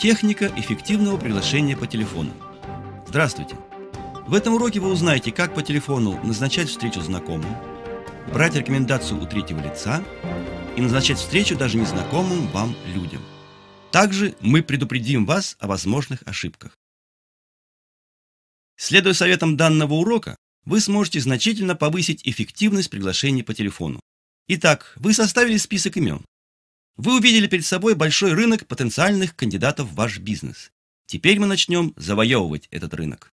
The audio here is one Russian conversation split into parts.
Техника эффективного приглашения по телефону. Здравствуйте! В этом уроке вы узнаете, как по телефону назначать встречу знакомым, брать рекомендацию у третьего лица и назначать встречу даже незнакомым вам людям. Также мы предупредим вас о возможных ошибках. Следуя советам данного урока, вы сможете значительно повысить эффективность приглашений по телефону. Итак, вы составили список имен. Вы увидели перед собой большой рынок потенциальных кандидатов в ваш бизнес. Теперь мы начнем завоевывать этот рынок.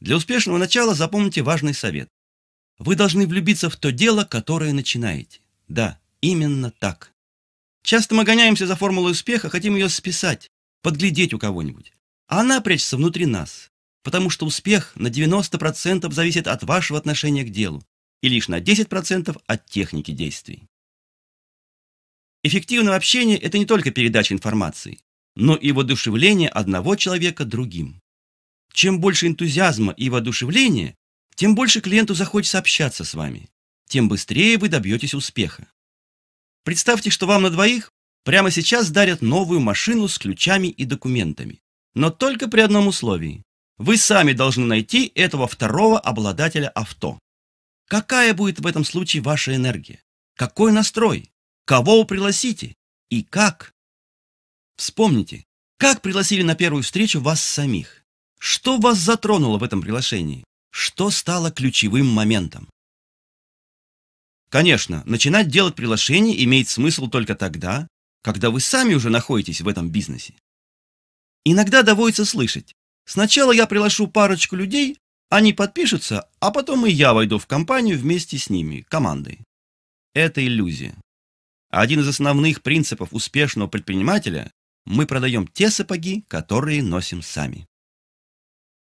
Для успешного начала запомните важный совет. Вы должны влюбиться в то дело, которое начинаете. Да, именно так. Часто мы гоняемся за формулой успеха, хотим ее списать, подглядеть у кого-нибудь. А она прячется внутри нас, потому что успех на 90% зависит от вашего отношения к делу и лишь на 10% от техники действий. Эффективное общение – это не только передача информации, но и воодушевление одного человека другим. Чем больше энтузиазма и воодушевления, тем больше клиенту захочется общаться с вами, тем быстрее вы добьетесь успеха. Представьте, что вам на двоих прямо сейчас дарят новую машину с ключами и документами, но только при одном условии. Вы сами должны найти этого второго обладателя авто. Какая будет в этом случае ваша энергия? Какой настрой? Кого вы пригласите? И как? Вспомните, как пригласили на первую встречу вас самих? Что вас затронуло в этом приглашении? Что стало ключевым моментом? Конечно, начинать делать приглашение имеет смысл только тогда, когда вы сами уже находитесь в этом бизнесе. Иногда доводится слышать, сначала я приглашу парочку людей, они подпишутся, а потом и я войду в компанию вместе с ними, командой. Это иллюзия. Один из основных принципов успешного предпринимателя – мы продаем те сапоги, которые носим сами.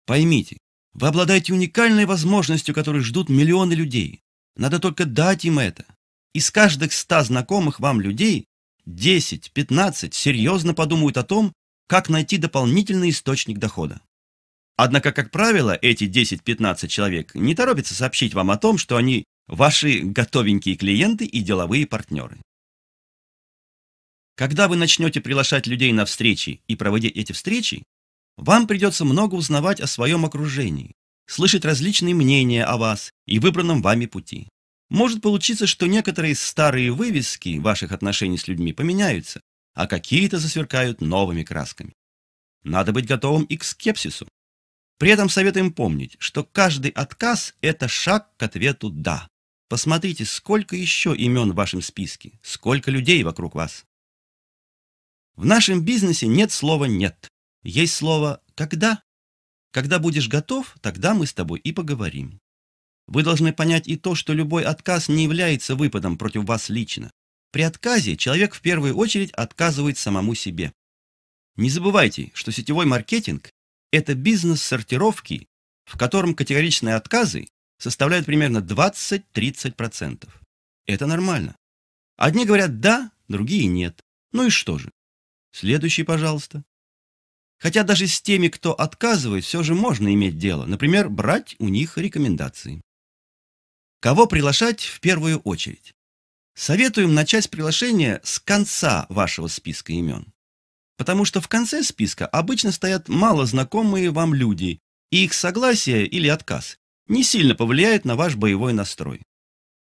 Поймите, вы обладаете уникальной возможностью, которой ждут миллионы людей. Надо только дать им это. Из каждых ста знакомых вам людей 10-15 серьезно подумают о том, как найти дополнительный источник дохода. Однако, как правило, эти 10-15 человек не торопятся сообщить вам о том, что они ваши готовенькие клиенты и деловые партнеры. Когда вы начнете приглашать людей на встречи и проводить эти встречи, вам придется много узнавать о своем окружении, слышать различные мнения о вас и выбранном вами пути. Может получиться, что некоторые старые вывески ваших отношений с людьми поменяются, а какие-то засверкают новыми красками. Надо быть готовым и к скепсису. При этом советуем помнить, что каждый отказ – это шаг к ответу «да». Посмотрите, сколько еще имен в вашем списке, сколько людей вокруг вас. В нашем бизнесе нет слова «нет». Есть слово «когда». Когда будешь готов, тогда мы с тобой и поговорим. Вы должны понять и то, что любой отказ не является выпадом против вас лично. При отказе человек в первую очередь отказывает самому себе. Не забывайте, что сетевой маркетинг – это бизнес сортировки, в котором категоричные отказы составляют примерно 20-30%. Это нормально. Одни говорят «да», другие «нет». Ну и что же? Следующий, пожалуйста. Хотя даже с теми, кто отказывает, все же можно иметь дело. Например, брать у них рекомендации. Кого приглашать в первую очередь? Советуем начать приглашение с конца вашего списка имен. Потому что в конце списка обычно стоят мало знакомые вам люди, и их согласие или отказ не сильно повлияет на ваш боевой настрой.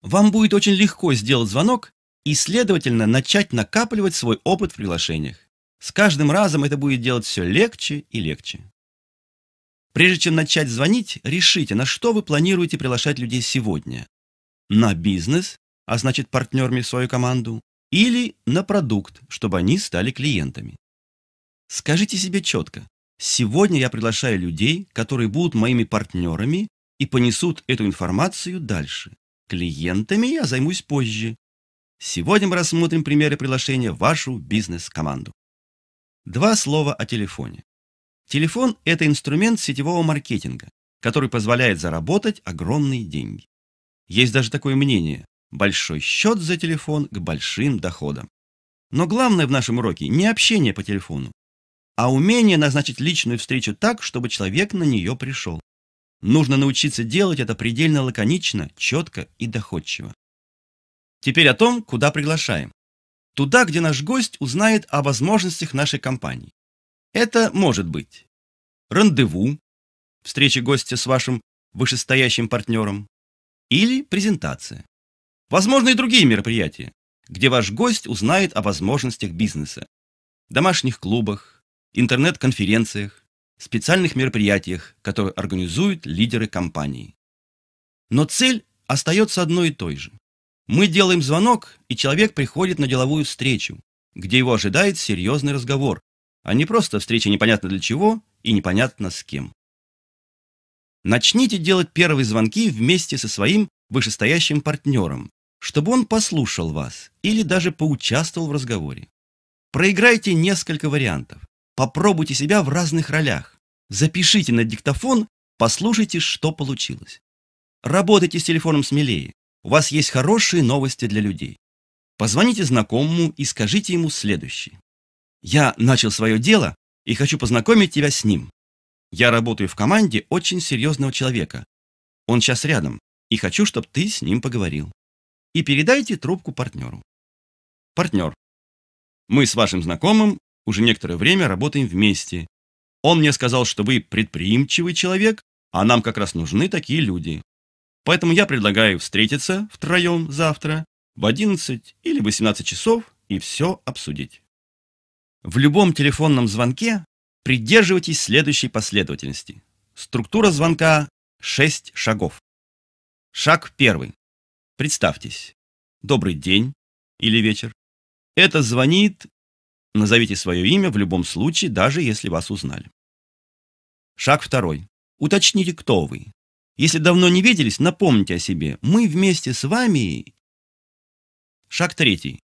Вам будет очень легко сделать звонок и, следовательно, начать накапливать свой опыт в приглашениях. С каждым разом это будет делать все легче и легче. Прежде чем начать звонить, решите, на что вы планируете приглашать людей сегодня. На бизнес, а значит партнерами в свою команду, или на продукт, чтобы они стали клиентами. Скажите себе четко, сегодня я приглашаю людей, которые будут моими партнерами и понесут эту информацию дальше. Клиентами я займусь позже. Сегодня мы рассмотрим примеры приглашения в вашу бизнес-команду. Два слова о телефоне. Телефон – это инструмент сетевого маркетинга, который позволяет заработать огромные деньги. Есть даже такое мнение – большой счет за телефон к большим доходам. Но главное в нашем уроке не общение по телефону, а умение назначить личную встречу так, чтобы человек на нее пришел. Нужно научиться делать это предельно лаконично, четко и доходчиво. Теперь о том, куда приглашаем. Туда, где наш гость узнает о возможностях нашей компании. Это может быть рандеву, встреча гостя с вашим вышестоящим партнером, или презентация. Возможно и другие мероприятия, где ваш гость узнает о возможностях бизнеса, домашних клубах, интернет-конференциях, специальных мероприятиях, которые организуют лидеры компании. Но цель остается одной и той же. Мы делаем звонок, и человек приходит на деловую встречу, где его ожидает серьезный разговор, а не просто встреча непонятно для чего и непонятно с кем. Начните делать первые звонки вместе со своим вышестоящим партнером, чтобы он послушал вас или даже поучаствовал в разговоре. Проиграйте несколько вариантов. Попробуйте себя в разных ролях. Запишите на диктофон, послушайте, что получилось. Работайте с телефоном смелее у вас есть хорошие новости для людей. Позвоните знакомому и скажите ему следующее. «Я начал свое дело и хочу познакомить тебя с ним. Я работаю в команде очень серьезного человека. Он сейчас рядом, и хочу, чтобы ты с ним поговорил. И передайте трубку партнеру». Партнер. «Мы с вашим знакомым уже некоторое время работаем вместе. Он мне сказал, что вы предприимчивый человек, а нам как раз нужны такие люди. Поэтому я предлагаю встретиться втроем завтра в 11 или 18 часов и все обсудить. В любом телефонном звонке придерживайтесь следующей последовательности. Структура звонка 6 шагов. Шаг первый. Представьтесь. Добрый день или вечер. Это звонит... Назовите свое имя в любом случае, даже если вас узнали. Шаг второй. Уточните, кто вы. Если давно не виделись, напомните о себе. Мы вместе с вами... Шаг третий.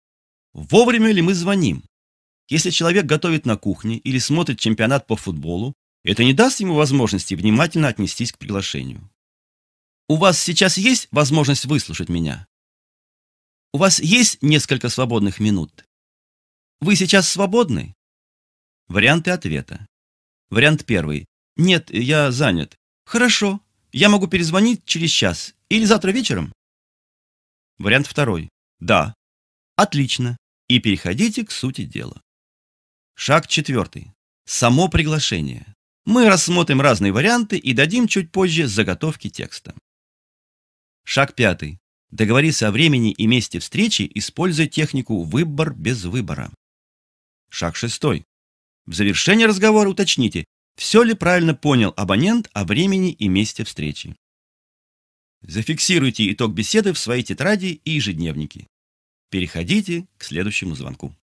Вовремя ли мы звоним? Если человек готовит на кухне или смотрит чемпионат по футболу, это не даст ему возможности внимательно отнестись к приглашению. У вас сейчас есть возможность выслушать меня? У вас есть несколько свободных минут? Вы сейчас свободны? Варианты ответа. Вариант первый. Нет, я занят. Хорошо, я могу перезвонить через час или завтра вечером? Вариант второй. Да. Отлично. И переходите к сути дела. Шаг четвертый. Само приглашение. Мы рассмотрим разные варианты и дадим чуть позже заготовки текста. Шаг пятый. Договориться о времени и месте встречи, используя технику «выбор без выбора». Шаг шестой. В завершение разговора уточните, все ли правильно понял абонент о времени и месте встречи. Зафиксируйте итог беседы в своей тетради и ежедневнике. Переходите к следующему звонку.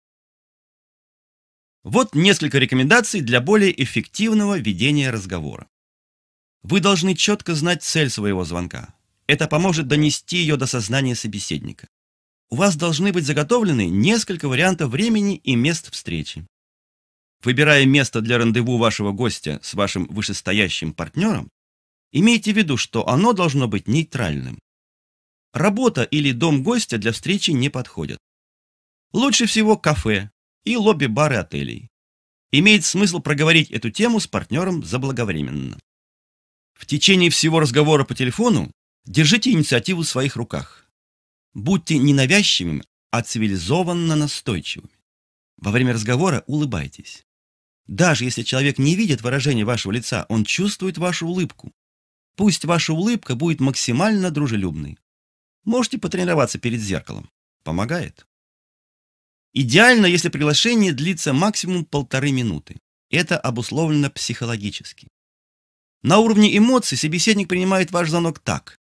Вот несколько рекомендаций для более эффективного ведения разговора. Вы должны четко знать цель своего звонка. Это поможет донести ее до сознания собеседника. У вас должны быть заготовлены несколько вариантов времени и мест встречи. Выбирая место для рандеву вашего гостя с вашим вышестоящим партнером, имейте в виду, что оно должно быть нейтральным. Работа или дом гостя для встречи не подходят. Лучше всего кафе и лобби-бары отелей. Имеет смысл проговорить эту тему с партнером заблаговременно. В течение всего разговора по телефону держите инициативу в своих руках. Будьте ненавязчивыми, а цивилизованно настойчивыми. Во время разговора улыбайтесь. Даже если человек не видит выражения вашего лица, он чувствует вашу улыбку. Пусть ваша улыбка будет максимально дружелюбной. Можете потренироваться перед зеркалом. Помогает. Идеально, если приглашение длится максимум полторы минуты. Это обусловлено психологически. На уровне эмоций собеседник принимает ваш звонок так.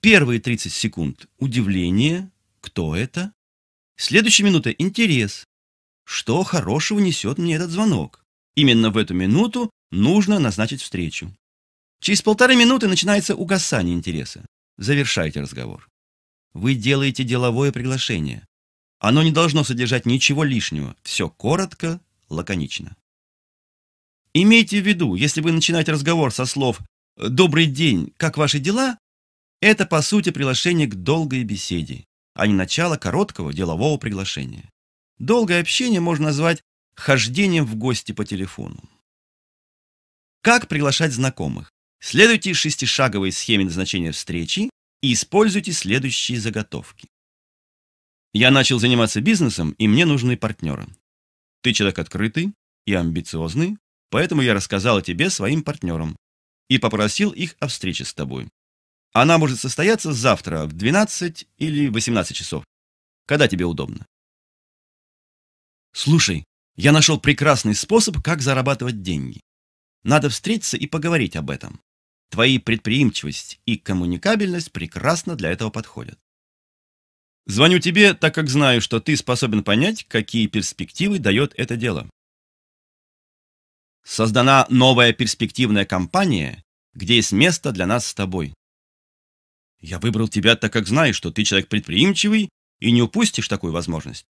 Первые 30 секунд – удивление, кто это? Следующая минута – интерес. Что хорошего несет мне этот звонок? Именно в эту минуту нужно назначить встречу. Через полторы минуты начинается угасание интереса. Завершайте разговор. Вы делаете деловое приглашение. Оно не должно содержать ничего лишнего. Все коротко, лаконично. Имейте в виду, если вы начинаете разговор со слов «Добрый день, как ваши дела?», это, по сути, приглашение к долгой беседе, а не начало короткого делового приглашения. Долгое общение можно назвать Хождением в гости по телефону. Как приглашать знакомых? Следуйте шестишаговой схеме назначения встречи и используйте следующие заготовки. Я начал заниматься бизнесом, и мне нужны партнеры. Ты человек открытый и амбициозный, поэтому я рассказал о тебе своим партнерам и попросил их о встрече с тобой. Она может состояться завтра в 12 или 18 часов, когда тебе удобно. Слушай, я нашел прекрасный способ, как зарабатывать деньги. Надо встретиться и поговорить об этом. Твои предприимчивость и коммуникабельность прекрасно для этого подходят. Звоню тебе, так как знаю, что ты способен понять, какие перспективы дает это дело. Создана новая перспективная компания, где есть место для нас с тобой. Я выбрал тебя, так как знаю, что ты человек предприимчивый и не упустишь такую возможность.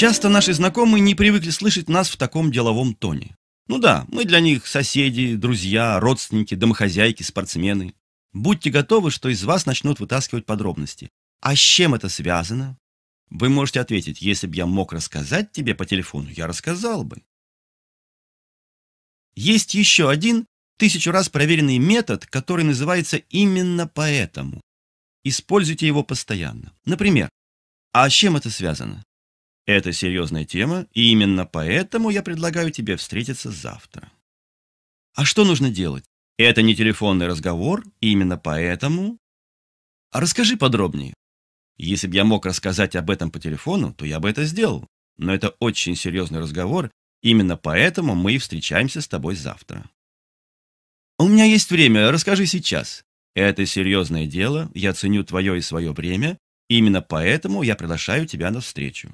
Часто наши знакомые не привыкли слышать нас в таком деловом тоне. Ну да, мы для них соседи, друзья, родственники, домохозяйки, спортсмены. Будьте готовы, что из вас начнут вытаскивать подробности. А с чем это связано? Вы можете ответить, если бы я мог рассказать тебе по телефону, я рассказал бы. Есть еще один, тысячу раз проверенный метод, который называется именно поэтому. Используйте его постоянно. Например, а с чем это связано? Это серьезная тема, и именно поэтому я предлагаю тебе встретиться завтра. А что нужно делать? Это не телефонный разговор, и именно поэтому... А расскажи подробнее. Если бы я мог рассказать об этом по телефону, то я бы это сделал. Но это очень серьезный разговор, именно поэтому мы и встречаемся с тобой завтра. У меня есть время, расскажи сейчас. Это серьезное дело, я ценю твое и свое время, и именно поэтому я приглашаю тебя на встречу.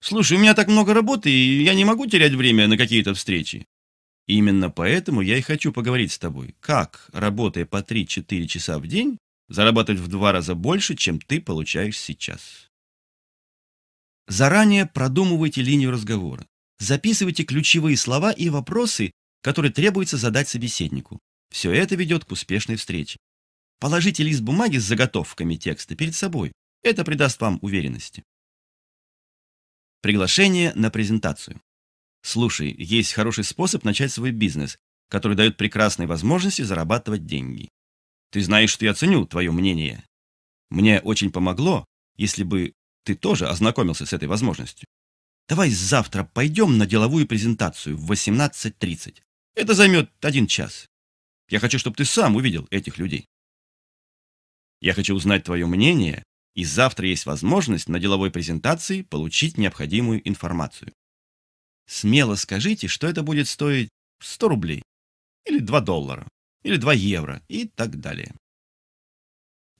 Слушай, у меня так много работы, и я не могу терять время на какие-то встречи. Именно поэтому я и хочу поговорить с тобой. Как, работая по 3-4 часа в день, зарабатывать в два раза больше, чем ты получаешь сейчас? Заранее продумывайте линию разговора. Записывайте ключевые слова и вопросы, которые требуется задать собеседнику. Все это ведет к успешной встрече. Положите лист бумаги с заготовками текста перед собой. Это придаст вам уверенности. Приглашение на презентацию. Слушай, есть хороший способ начать свой бизнес, который дает прекрасные возможности зарабатывать деньги. Ты знаешь, что я ценю твое мнение. Мне очень помогло, если бы ты тоже ознакомился с этой возможностью. Давай завтра пойдем на деловую презентацию в 18.30. Это займет один час. Я хочу, чтобы ты сам увидел этих людей. Я хочу узнать твое мнение и завтра есть возможность на деловой презентации получить необходимую информацию. Смело скажите, что это будет стоить 100 рублей, или 2 доллара, или 2 евро и так далее.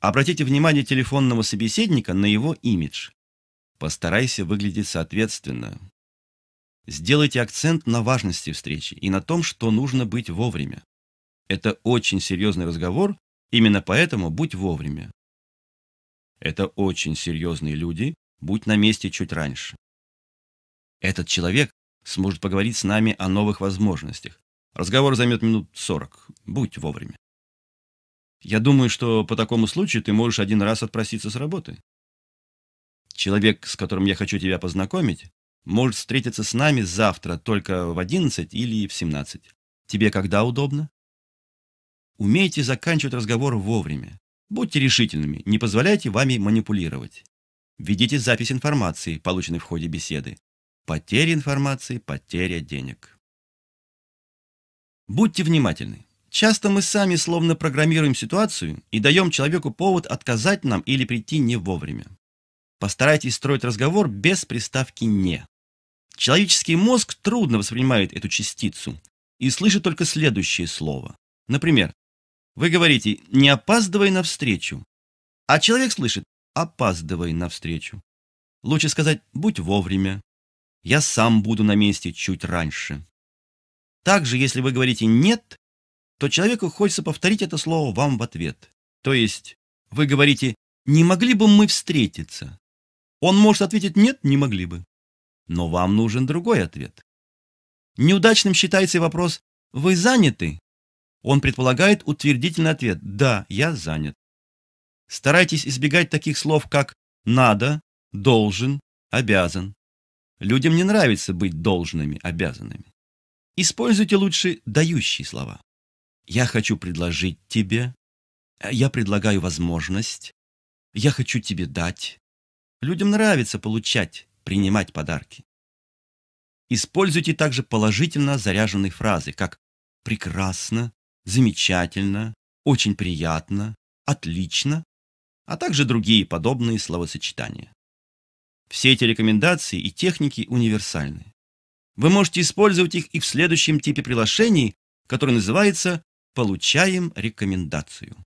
Обратите внимание телефонного собеседника на его имидж. Постарайся выглядеть соответственно. Сделайте акцент на важности встречи и на том, что нужно быть вовремя. Это очень серьезный разговор, именно поэтому будь вовремя. Это очень серьезные люди, будь на месте чуть раньше. Этот человек сможет поговорить с нами о новых возможностях. Разговор займет минут сорок. Будь вовремя. Я думаю, что по такому случаю ты можешь один раз отпроситься с работы. Человек, с которым я хочу тебя познакомить, может встретиться с нами завтра только в одиннадцать или в семнадцать. Тебе когда удобно? Умейте заканчивать разговор вовремя. Будьте решительными, не позволяйте вами манипулировать. Введите запись информации, полученной в ходе беседы. Потеря информации, потеря денег. Будьте внимательны. Часто мы сами словно программируем ситуацию и даем человеку повод отказать нам или прийти не вовремя. Постарайтесь строить разговор без приставки «не». Человеческий мозг трудно воспринимает эту частицу и слышит только следующее слово. Например, вы говорите «не опаздывай навстречу», а человек слышит «опаздывай навстречу». Лучше сказать «будь вовремя», «я сам буду на месте чуть раньше». Также, если вы говорите «нет», то человеку хочется повторить это слово вам в ответ. То есть вы говорите «не могли бы мы встретиться?» Он может ответить «нет, не могли бы». Но вам нужен другой ответ. Неудачным считается и вопрос «вы заняты?» Он предполагает утвердительный ответ «Да, я занят». Старайтесь избегать таких слов, как «надо», «должен», «обязан». Людям не нравится быть должными, обязанными. Используйте лучше дающие слова. «Я хочу предложить тебе», «Я предлагаю возможность», «Я хочу тебе дать». Людям нравится получать, принимать подарки. Используйте также положительно заряженные фразы, как «прекрасно», замечательно, очень приятно, отлично, а также другие подобные словосочетания. Все эти рекомендации и техники универсальны. Вы можете использовать их и в следующем типе приглашений, который называется «Получаем рекомендацию».